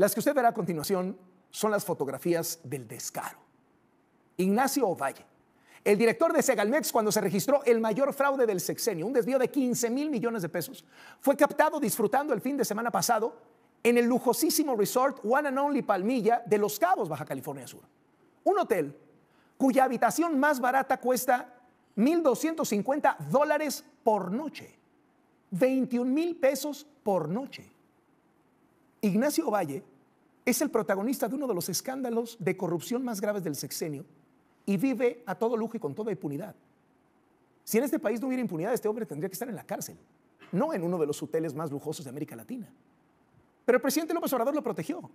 Las que usted verá a continuación son las fotografías del descaro. Ignacio Ovalle, el director de Segalmex cuando se registró el mayor fraude del sexenio, un desvío de 15 mil millones de pesos, fue captado disfrutando el fin de semana pasado en el lujosísimo resort One and Only Palmilla de Los Cabos, Baja California Sur. Un hotel cuya habitación más barata cuesta 1.250 dólares por noche, 21 mil pesos por noche. Ignacio Valle es el protagonista de uno de los escándalos de corrupción más graves del sexenio y vive a todo lujo y con toda impunidad. Si en este país no hubiera impunidad, este hombre tendría que estar en la cárcel, no en uno de los hoteles más lujosos de América Latina. Pero el presidente López Obrador lo protegió.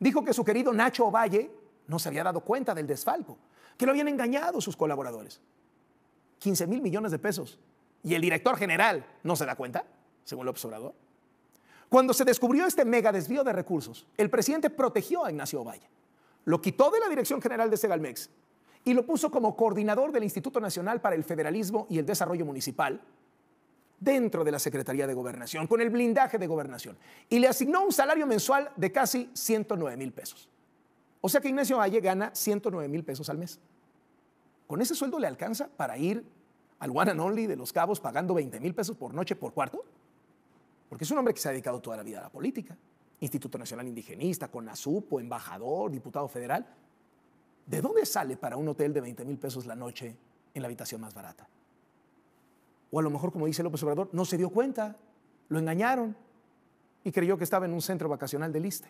Dijo que su querido Nacho Valle no se había dado cuenta del desfalco, que lo habían engañado sus colaboradores. 15 mil millones de pesos. ¿Y el director general no se da cuenta, según López Obrador? Cuando se descubrió este mega desvío de recursos, el presidente protegió a Ignacio Valle, lo quitó de la Dirección General de Segalmex y lo puso como coordinador del Instituto Nacional para el Federalismo y el Desarrollo Municipal dentro de la Secretaría de Gobernación, con el blindaje de gobernación, y le asignó un salario mensual de casi 109 mil pesos. O sea que Ignacio Valle gana 109 mil pesos al mes. Con ese sueldo le alcanza para ir al One and Only de los Cabos pagando 20 mil pesos por noche por cuarto. Porque es un hombre que se ha dedicado toda la vida a la política. Instituto Nacional Indigenista, con CONASUPO, embajador, diputado federal. ¿De dónde sale para un hotel de 20 mil pesos la noche en la habitación más barata? O a lo mejor, como dice López Obrador, no se dio cuenta, lo engañaron y creyó que estaba en un centro vacacional de Liste.